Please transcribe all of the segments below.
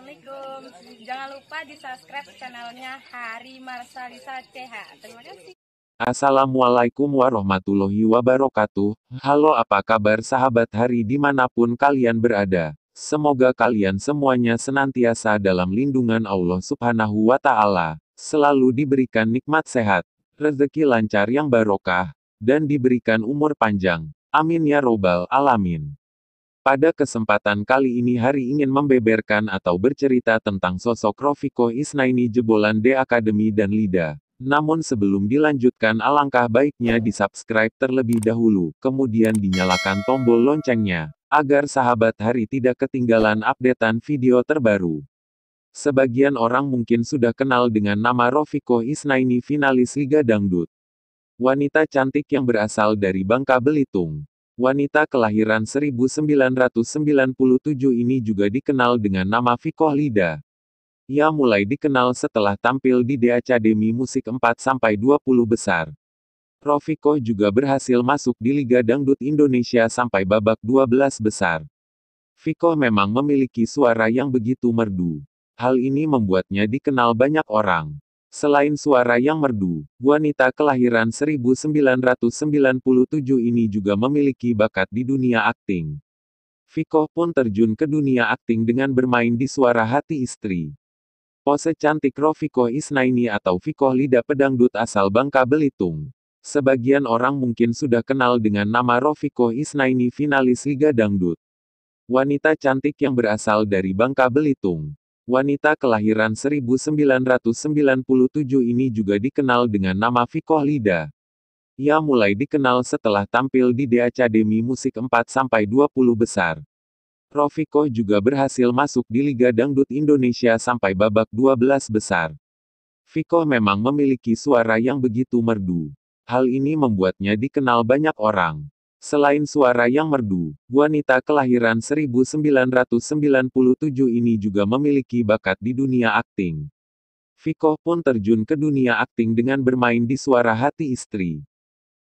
Assalamualaikum. Jangan lupa di subscribe channelnya Hari Marsalisa CH. Terima kasih. Assalamualaikum warahmatullahi wabarakatuh. Halo apa kabar sahabat hari dimanapun kalian berada. Semoga kalian semuanya senantiasa dalam lindungan Allah subhanahu wa ta'ala. Selalu diberikan nikmat sehat, rezeki lancar yang barokah, dan diberikan umur panjang. Amin ya robbal alamin. Pada kesempatan kali ini hari ingin membeberkan atau bercerita tentang sosok Rofiko Isnaini jebolan D Academy dan Lida. Namun sebelum dilanjutkan alangkah baiknya di subscribe terlebih dahulu, kemudian dinyalakan tombol loncengnya, agar sahabat hari tidak ketinggalan updatean video terbaru. Sebagian orang mungkin sudah kenal dengan nama Rofiko Isnaini finalis Liga Dangdut. Wanita cantik yang berasal dari Bangka Belitung. Wanita kelahiran 1997 ini juga dikenal dengan nama Fikoh Lida. Ia mulai dikenal setelah tampil di The Academy Musik 4 sampai 20 besar. Rofiko juga berhasil masuk di Liga Dangdut Indonesia sampai babak 12 besar. Fiko memang memiliki suara yang begitu merdu. Hal ini membuatnya dikenal banyak orang. Selain suara yang merdu, wanita kelahiran 1997 ini juga memiliki bakat di dunia akting. Viko pun terjun ke dunia akting dengan bermain di Suara Hati Istri. Pose cantik Roviko Isnaini atau Viko Lidah Pedangdut asal Bangka Belitung. Sebagian orang mungkin sudah kenal dengan nama Roviko Isnaini finalis Liga Dangdut. Wanita cantik yang berasal dari Bangka Belitung. Wanita kelahiran 1997 ini juga dikenal dengan nama Fikoh Lida. Ia mulai dikenal setelah tampil di The Academy Musik 4-20 sampai besar. Rofiko juga berhasil masuk di Liga Dangdut Indonesia sampai babak 12 besar. Fiko memang memiliki suara yang begitu merdu. Hal ini membuatnya dikenal banyak orang. Selain suara yang merdu, wanita kelahiran 1997 ini juga memiliki bakat di dunia akting. Viko pun terjun ke dunia akting dengan bermain di Suara Hati Istri.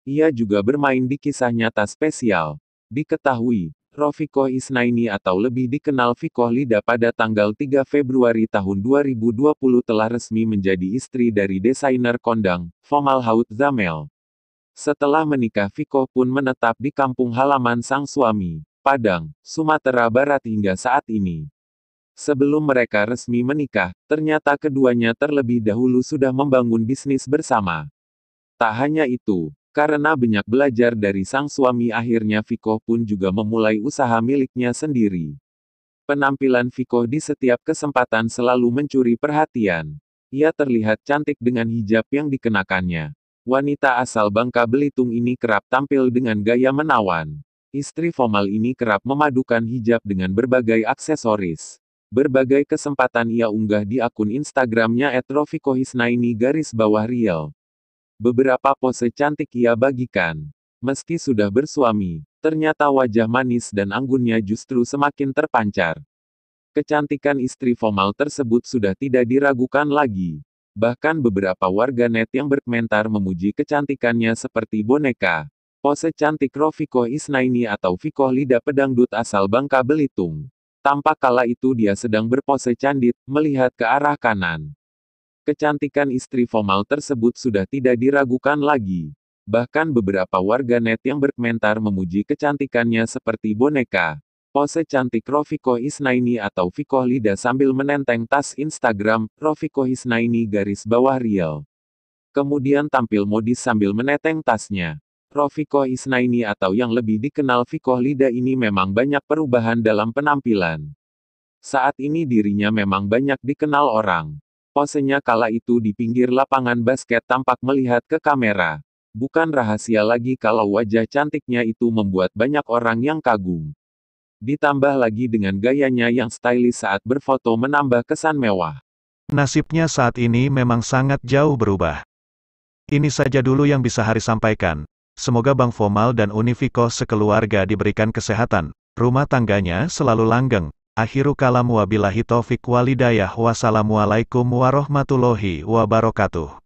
Ia juga bermain di kisah nyata spesial. Diketahui, Rofiko Isnaini atau lebih dikenal Viko Lida pada tanggal 3 Februari tahun 2020 telah resmi menjadi istri dari desainer kondang, Fomal Haut Zamel. Setelah menikah Viko pun menetap di kampung halaman sang suami, Padang, Sumatera Barat hingga saat ini. Sebelum mereka resmi menikah, ternyata keduanya terlebih dahulu sudah membangun bisnis bersama. Tak hanya itu, karena banyak belajar dari sang suami akhirnya Viko pun juga memulai usaha miliknya sendiri. Penampilan Viko di setiap kesempatan selalu mencuri perhatian. Ia terlihat cantik dengan hijab yang dikenakannya. Wanita asal Bangka Belitung ini kerap tampil dengan gaya menawan. Istri formal ini kerap memadukan hijab dengan berbagai aksesoris. Berbagai kesempatan ia unggah di akun Instagramnya @rofikohisnaini garis bawah real. Beberapa pose cantik ia bagikan. Meski sudah bersuami, ternyata wajah manis dan anggunnya justru semakin terpancar. Kecantikan istri formal tersebut sudah tidak diragukan lagi. Bahkan beberapa warganet yang berkomentar memuji kecantikannya seperti boneka. Pose cantik Roviko Isnaini atau Vikoh Lidah Pedangdut asal Bangka Belitung. Tampak kala itu dia sedang berpose candit, melihat ke arah kanan. Kecantikan istri formal tersebut sudah tidak diragukan lagi. Bahkan beberapa warganet yang berkomentar memuji kecantikannya seperti boneka. Pose cantik Rofiko Isnaini atau Fikoh Lida sambil menenteng tas Instagram, Rofiko Isnaini garis bawah real. Kemudian tampil modis sambil meneteng tasnya. Rofiko Isnaini atau yang lebih dikenal Fikoh Lida ini memang banyak perubahan dalam penampilan. Saat ini dirinya memang banyak dikenal orang. Posenya kala itu di pinggir lapangan basket tampak melihat ke kamera. Bukan rahasia lagi kalau wajah cantiknya itu membuat banyak orang yang kagum ditambah lagi dengan gayanya yang stylish saat berfoto menambah kesan mewah. Nasibnya saat ini memang sangat jauh berubah. Ini saja dulu yang bisa Hari sampaikan. Semoga Bang Fomal dan Univico sekeluarga diberikan kesehatan, rumah tangganya selalu langgeng. Akhiru kalam wabilahi taufik walidayah wassalamualaikum warahmatullahi wabarakatuh.